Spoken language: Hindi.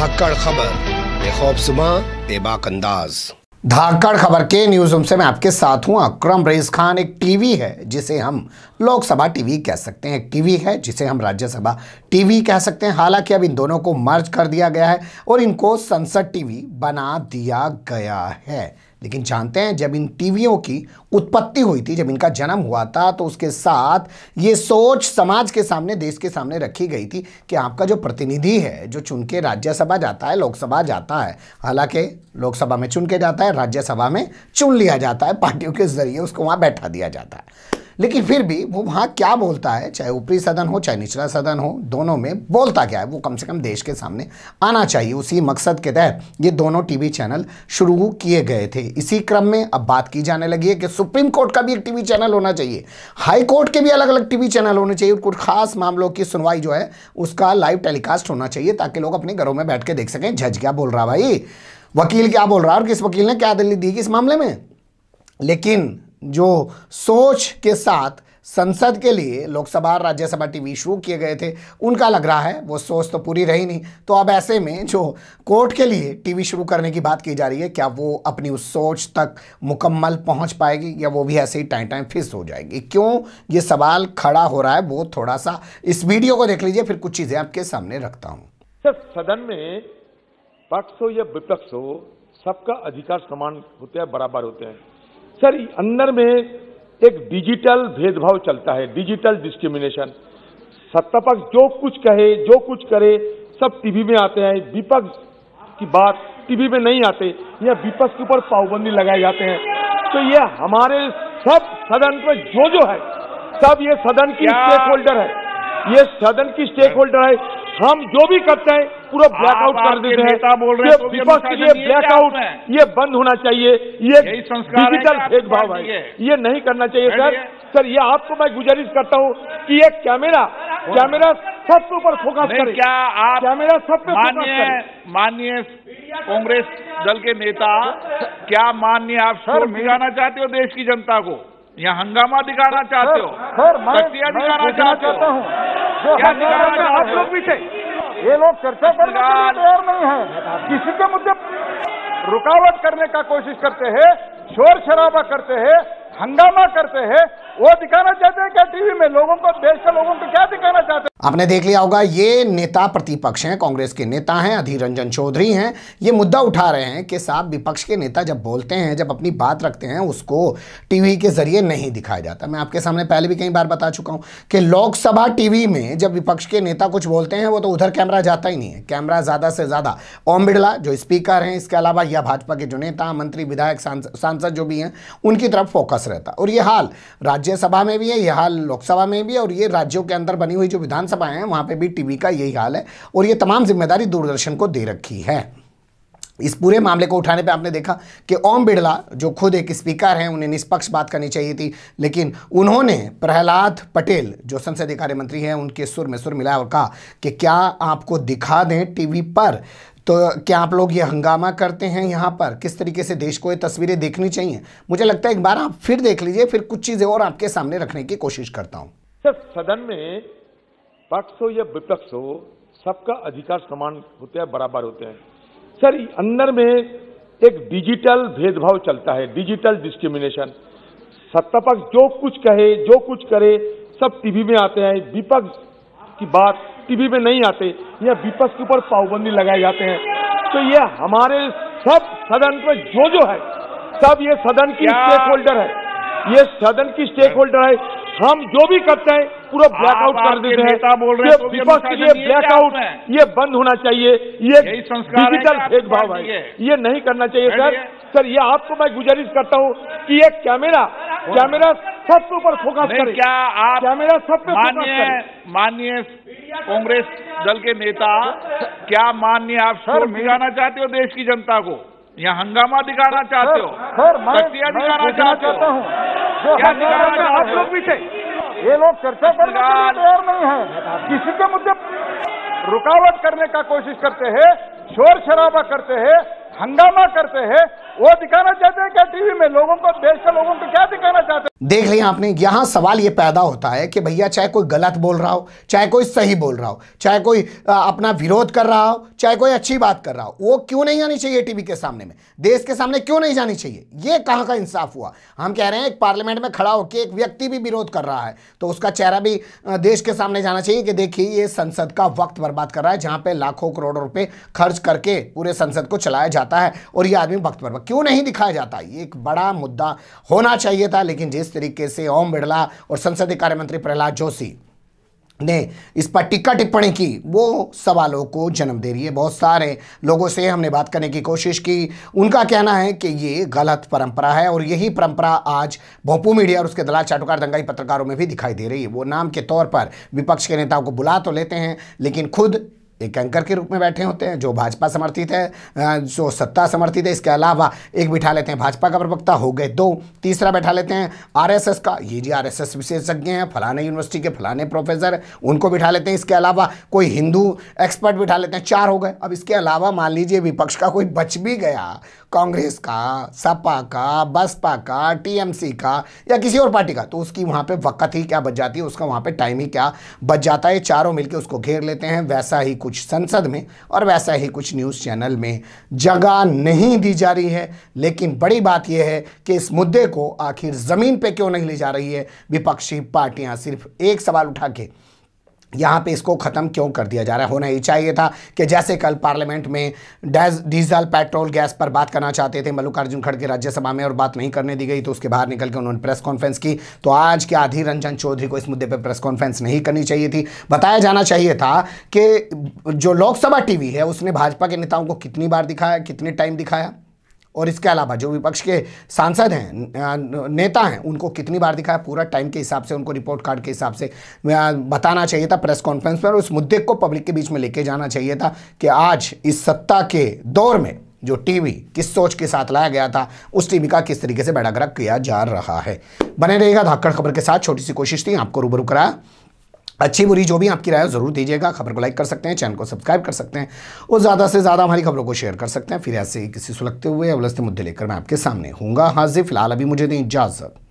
धाकड़ खबर बेखौबसुमा बेबाक अंदाज धाकड़ खबर के न्यूज रूम से मैं आपके साथ हूं अक्रम रईस खान एक टीवी है जिसे हम लोकसभा टीवी कह सकते हैं टीवी है जिसे हम राज्यसभा टीवी कह सकते हैं हालांकि अब इन दोनों को मर्ज कर दिया गया है और इनको संसद टीवी बना दिया गया है लेकिन जानते हैं जब इन टीवियों की उत्पत्ति हुई थी जब इनका जन्म हुआ था तो उसके साथ ये सोच समाज के सामने देश के सामने रखी गई थी कि आपका जो प्रतिनिधि है जो चुन के राज्यसभा जाता है लोकसभा जाता है हालांकि लोकसभा में चुन के जाता है राज्यसभा में चुन लिया जाता है पार्टियों के जरिए उसको वहाँ बैठा दिया जाता है लेकिन फिर भी वो वहाँ क्या बोलता है चाहे ऊपरी सदन हो चाहे निचला सदन हो दोनों में बोलता क्या है वो कम से कम देश के सामने आना चाहिए उसी मकसद के तहत ये दोनों टीवी चैनल शुरू किए गए थे इसी क्रम में अब बात की जाने लगी है कि सुप्रीम कोर्ट का भी एक टीवी चैनल होना चाहिए हाई कोर्ट के भी अलग अलग टीवी चैनल होने चाहिए कुछ खास मामलों की सुनवाई जो है उसका लाइव टेलीकास्ट होना चाहिए ताकि लोग अपने घरों में बैठ के देख सकें जज क्या बोल रहा भाई वकील क्या बोल रहा है और किस वकील ने क्या दलील दी कि इस मामले में लेकिन जो सोच के साथ संसद के लिए लोकसभा राज्यसभा टीवी शुरू किए गए थे उनका लग रहा है वो सोच तो पूरी रही नहीं तो अब ऐसे में जो कोर्ट के लिए टीवी शुरू करने की बात की जा रही है क्या वो अपनी उस सोच तक मुकम्मल पहुंच पाएगी या वो भी ऐसे ही टाइम टाइम फिस हो जाएगी क्यों ये सवाल खड़ा हो रहा है वो थोड़ा सा इस वीडियो को देख लीजिए फिर कुछ चीज़ें आपके सामने रखता हूँ सर सदन में पक्ष हो या विपक्ष हो सबका अधिकार समान होते हैं बराबर होते हैं सर अंदर में एक डिजिटल भेदभाव चलता है डिजिटल डिस्क्रिमिनेशन सत्ता पक्ष जो कुछ कहे जो कुछ करे सब टीवी में आते हैं विपक्ष की बात टीवी में नहीं आते या विपक्ष के ऊपर पाबंदी लगाए जाते हैं तो ये हमारे सब सदन पर जो जो है सब ये सदन की स्टेक होल्डर है ये सदन की स्टेक होल्डर है हम जो भी करते हैं पूरा ब्लैकआउट कर देते हैं विपक्ष तो के लिए ब्लैकआउट ये बंद होना चाहिए ये डिजिटल भेदभाव है ये नहीं करना चाहिए सर सर ये आपको मैं गुजारिश करता हूँ कि ये कैमरा कैमरा सब के ऊपर फोकस करे क्या आप कैमरा सब पे माननीय माननीय कांग्रेस दल के नेता क्या माननीय आप सर मिलाना चाहते हो देश की जनता को यहाँ हंगामा दिखाना चाहते हो सर मैं दिखाना चाहता हूँ आप लोग भी थे ये लोग चर्चा करने के लिए तैयार नहीं है किसी के मुद्दे रुकावट करने का कोशिश करते हैं शोर शराबा करते हैं हंगामा करते हैं वो दिखाना चाहते हैं क्या टीवी में लोगों को देश के लोगों को आपने देख लिया होगा ये नेता प्रतिपक्ष हैं कांग्रेस के नेता हैं अधीर रंजन चौधरी हैं ये मुद्दा उठा रहे हैं कि साहब विपक्ष के नेता जब बोलते हैं जब अपनी बात रखते हैं उसको टीवी के जरिए नहीं दिखाया जाता मैं आपके सामने पहले भी कई बार बता चुका हूँ कि लोकसभा टीवी में जब विपक्ष के नेता कुछ बोलते हैं वो तो उधर कैमरा जाता ही नहीं है कैमरा ज़्यादा से ज़्यादा ओम बिड़ला जो स्पीकर हैं इसके अलावा या भाजपा के जो नेता मंत्री विधायक सांसद जो भी हैं उनकी तरफ फोकस रहता और ये हाल राज्यसभा में भी है ये हाल लोकसभा में भी है और ये राज्यों के अंदर बनी हुई जो विधान विधानसभा हैं वहां पे भी टीवी का यही हाल है और ये तमाम जिम्मेदारी दूरदर्शन को दे रखी है इस पूरे मामले को उठाने पे आपने देखा कि ओम बिड़ला जो खुद एक स्पीकर हैं उन्हें निष्पक्ष बात करनी चाहिए थी लेकिन उन्होंने प्रहलाद पटेल जो संसदीय कार्य मंत्री हैं उनके सुर में सुर मिलाया और कहा कि क्या आपको दिखा दें टीवी पर तो क्या आप लोग ये हंगामा करते हैं यहाँ पर किस तरीके से देश को ये तस्वीरें देखनी चाहिए मुझे लगता है एक बार आप फिर देख लीजिए फिर कुछ चीज़ें और आपके सामने रखने की कोशिश करता हूँ सर सदन में पक्ष हो या विपक्ष हो सबका अधिकार समान होते हैं बराबर होते हैं सर अंदर में एक डिजिटल भेदभाव चलता है डिजिटल डिस्क्रिमिनेशन सत्ता पक्ष जो कुछ कहे जो कुछ करे सब टीवी में आते हैं विपक्ष की बात टीवी में नहीं आते या विपक्ष के ऊपर पाबंदी लगाए जाते हैं तो ये हमारे सब सदन पर जो जो है सब ये सदन की स्टेक होल्डर है ये सदन की स्टेक होल्डर है हम जो भी करते हैं पूरा ब्लैकआउट कर देते हैं बोल रहे विपक्ष तो के लिए ब्लैकआउट ये बंद होना चाहिए ये डिजिटल भेदभाव है ये नहीं करना चाहिए सर सर ये आपको मैं गुजारिश करता हूँ कि ये कैमरा हाँ। कैमरा सब के ऊपर फोकस करे क्या आप कैमरा सब पे माननीय माननीय कांग्रेस दल के नेता क्या माननीय आप सर मिलाना चाहते हो देश की जनता को यहाँ हंगामा दिखाना चाहते हो सर मैं दिखाना चाहता हूँ आप लोग भी थे ये लोग चर्चा पर तैयार नहीं है किसी के मुद्दे रुकावट करने का कोशिश करते हैं शोर शराबा करते हैं हंगामा करते हैं वो दिखाना चाहते हैं क्या टीवी में लोगों को देश के लोगों को क्या दिखाना चाहते हैं देख लिया आपने यहाँ सवाल ये पैदा होता है कि भैया चाहे कोई गलत बोल रहा हो चाहे कोई सही बोल रहा हो चाहे कोई अपना विरोध कर रहा हो चाहे कोई अच्छी बात कर रहा हो वो क्यों नहीं आनी चाहिए टीवी के सामने में देश के सामने क्यों नहीं जानी चाहिए ये कहाँ का इंसाफ हुआ हम कह रहे हैं एक पार्लियामेंट में खड़ा होकर एक व्यक्ति भी विरोध कर रहा है तो उसका चेहरा भी देश के सामने जाना चाहिए कि देखिए ये संसद का वक्त बर्बाद कर रहा है जहाँ पर लाखों करोड़ रुपये खर्च करके पूरे संसद को चलाया जाता है और ये आदमी वक्त बर्बाद क्यों नहीं दिखाया जाता ये एक बड़ा मुद्दा होना चाहिए था लेकिन जिस तरीके से ओम बिड़ला और संसदीय कार्य मंत्री प्रहलाद जोशी ने इस पर टिक्का टिप्पणी की वो सवालों को जन्म दे रही है बहुत सारे लोगों से हमने बात करने की कोशिश की उनका कहना है कि ये गलत परंपरा है और यही परंपरा आज भोपू मीडिया और उसके दलाल चाटुकार दंगाई पत्रकारों में भी दिखाई दे रही है वो नाम के तौर पर विपक्ष के नेताओं को बुला तो लेते हैं लेकिन खुद एक एंकर के रूप में बैठे होते हैं जो भाजपा समर्थित है जो सत्ता समर्थित है इसके अलावा एक बिठा लेते हैं भाजपा का प्रवक्ता हो गए दो तीसरा बैठा लेते हैं आरएसएस का ये जी आरएसएस विशेषज्ञ हैं फलाने यूनिवर्सिटी के फलाने प्रोफेसर उनको बिठा लेते हैं इसके अलावा कोई हिंदू एक्सपर्ट बिठा लेते हैं चार हो गए अब इसके अलावा मान लीजिए विपक्ष का कोई बच भी गया कांग्रेस का सपा का बसपा का टीएमसी का या किसी और पार्टी का तो उसकी वहाँ पे वक़्त ही क्या बच जाती है उसका वहाँ पे टाइम ही क्या बच जाता है चारों मिलके उसको घेर लेते हैं वैसा ही कुछ संसद में और वैसा ही कुछ न्यूज़ चैनल में जगह नहीं दी जा रही है लेकिन बड़ी बात यह है कि इस मुद्दे को आखिर ज़मीन पर क्यों नहीं ली जा रही है विपक्षी पार्टियाँ सिर्फ एक सवाल उठा के यहाँ पे इसको ख़त्म क्यों कर दिया जा रहा है होना ही चाहिए था कि जैसे कल पार्लियामेंट में डीजल पेट्रोल गैस पर बात करना चाहते थे मल्लिकार्जुन खड़गे राज्यसभा में और बात नहीं करने दी गई तो उसके बाहर निकल के उन्होंने प्रेस कॉन्फ्रेंस की तो आज के आधी रंजन चौधरी को इस मुद्दे पर प्रेस कॉन्फ्रेंस नहीं करनी चाहिए थी बताया जाना चाहिए था कि जो लोकसभा टी है उसने भाजपा के नेताओं को कितनी बार दिखाया कितने टाइम दिखाया और इसके अलावा जो विपक्ष के सांसद हैं नेता हैं उनको कितनी बार दिखाया पूरा टाइम के हिसाब से उनको रिपोर्ट कार्ड के हिसाब से बताना चाहिए था प्रेस कॉन्फ्रेंस में और उस मुद्दे को पब्लिक के बीच में लेके जाना चाहिए था कि आज इस सत्ता के दौर में जो टीवी किस सोच के साथ लाया गया था उस टीवी का किस तरीके से बेड़ागरक किया जा रहा है बने रहेगा धाकड़ खबर के साथ छोटी सी कोशिश थी आपको रूबरू कराया अच्छी बुरी जो भी आपकी राय है ज़रूर दीजिएगा खबर को लाइक कर सकते हैं चैनल को सब्सक्राइब कर सकते हैं और ज़्यादा से ज़्यादा हमारी खबरों को शेयर कर सकते हैं फिर ऐसे किसी सुलगते हुए अवलस्ते मुद्दे लेकर मैं आपके सामने हूँगा हाजिर फिलहाल अभी मुझे दें इजाज़त